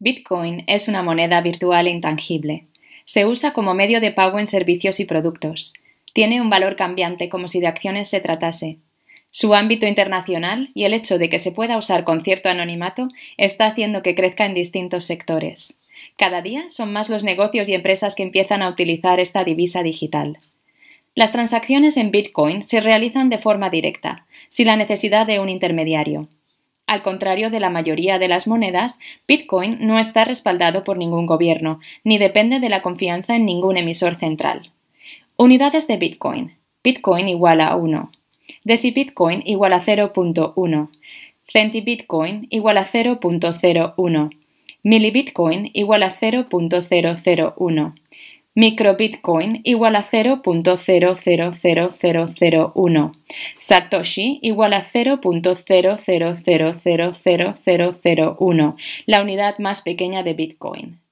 Bitcoin es una moneda virtual e intangible. Se usa como medio de pago en servicios y productos. Tiene un valor cambiante como si de acciones se tratase. Su ámbito internacional y el hecho de que se pueda usar con cierto anonimato está haciendo que crezca en distintos sectores. Cada día son más los negocios y empresas que empiezan a utilizar esta divisa digital. Las transacciones en Bitcoin se realizan de forma directa, sin la necesidad de un intermediario. Al contrario de la mayoría de las monedas, Bitcoin no está respaldado por ningún gobierno, ni depende de la confianza en ningún emisor central. Unidades de Bitcoin. Bitcoin igual a 1. Decibitcoin igual a 0.1. Centibitcoin igual a 0.01. Milibitcoin igual a 0.001 microbitcoin igual a 0.000001, satoshi igual a 0.0000001, la unidad más pequeña de bitcoin.